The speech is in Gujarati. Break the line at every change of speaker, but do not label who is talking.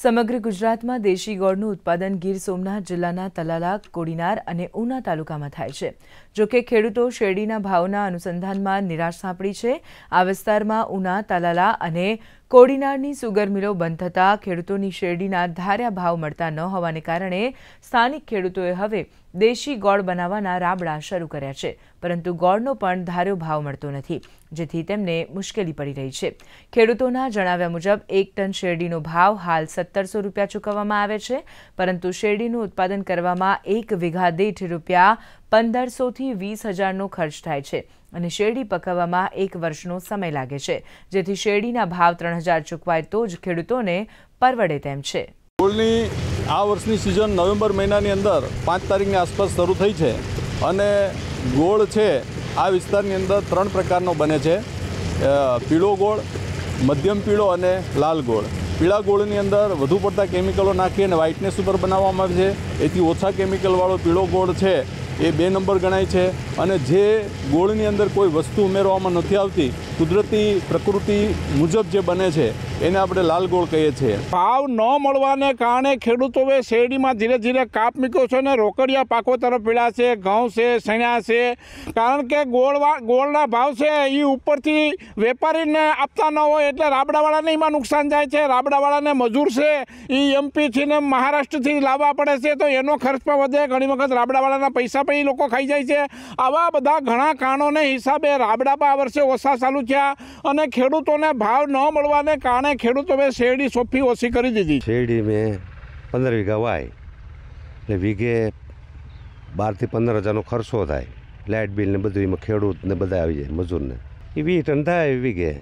સમગ્ર ગુજરાતમાં દેશી ગોળનું ઉત્પાદન ગીર સોમનાથ જિલ્લાના તલાલા કોડીનાર અને ઉના તાલુકામાં થાય છે જોકે ખેડૂતો શેરડીના ભાવના અનુસંધાનમાં નિરાશ સાંપડી છે આ વિસ્તારમાં ઉના તલાલા અને કોડીનારની સુગર મિલો બંધ થતાં ખેડૂતોની શેરડીના ધાર્યા ભાવ મળતા ન હોવાને કારણે સ્થાનિક ખેડૂતોએ હવે દેશી ગોળ બનાવવાના રાબડા શરૂ કર્યા છે પરંતુ ગોળનો પણ ધાર્યો ભાવ મળતો નથી જેથી તેમને મુશ્કેલી પડી રહી છે ખેડૂતોના જણાવ્યા મુજબ એક ટન શેરડીનો ભાવ હાલ સત્તરસો રૂપિયા ચૂકવવામાં આવે છે પરંતુ શેરડીનું ઉત્પાદન કરવામાં એક વીઘા દીઠ રૂપિયા પંદરસોથી વીસ હજારનો ખર્ચ થાય છે અને શેરડી પકવવામાં એક વર્ષનો સમય લાગે છે જેથી શેરડીના ભાવ ત્રણ હજાર ચૂકવાય તો જ ખેડૂતોને પરવડે તેમ છે
આ વર્ષની સિઝન નવેમ્બર મહિનાની અંદર પાંચ તારીખની આસપાસ શરૂ થઈ છે અને ગોળ છે આ વિસ્તારની અંદર ત્રણ પ્રકારનો બને છે પીળો ગોળ મધ્યમ પીળો અને લાલ ગોળ પીળા ગોળની અંદર વધુ પડતા કેમિકલો નાખી અને વ્હાઇટનેસ ઉપર બનાવવામાં આવે છે એથી ઓછા કેમિકલવાળો પીળો ગોળ છે એ બે નંબર ગણાય છે અને જે ગોળની અંદર કોઈ વસ્તુ ઉમેરવામાં નથી આવતી કુદરતી પ્રકૃતિ મુજબ જે બને છે એને આપણે લાલગોળ કહીએ છીએ
ભાવ ન મળવાને કારણે ખેડૂતોએ શેરડીમાં ધીરે ધીરે કાપ મૂક્યો છે અને રોકડિયા પાકો તરફ પીડા છે ઘઉં છે સણ્યા છે કારણ કે ગોળવા ગોળના ભાવ છે એ ઉપરથી વેપારીને આપતા ન હોય એટલે રાબડાવાળાને એમાં નુકસાન જાય છે રાબડાવાળાને મજૂર છે એ એમપીથી ને મહારાષ્ટ્રથી લાવવા પડે છે તો એનો ખર્ચ પણ વધે ઘણી વખત રાબડાવાળાના પૈસા પણ એ લોકો ખાઈ જાય છે આવા બધા ઘણા કારણોને હિસાબે રાબડા પણ આ વર્ષે ઓછા ચાલુ છે ચૂક્યા અને ખેડૂતોને ભાવ ન મળવાને કારણે ખેડૂતોએ શેરડી સોફી ઓછી કરી દીધી શેરડી મેં પંદર વીઘા વાય એટલે વીઘે બારથી
પંદર હજારનો ખર્ચો થાય લાઇટ બિલ ને બધું એમાં ખેડૂતને બધા આવી જાય મજૂરને એ વીસ ટન થાય વીઘે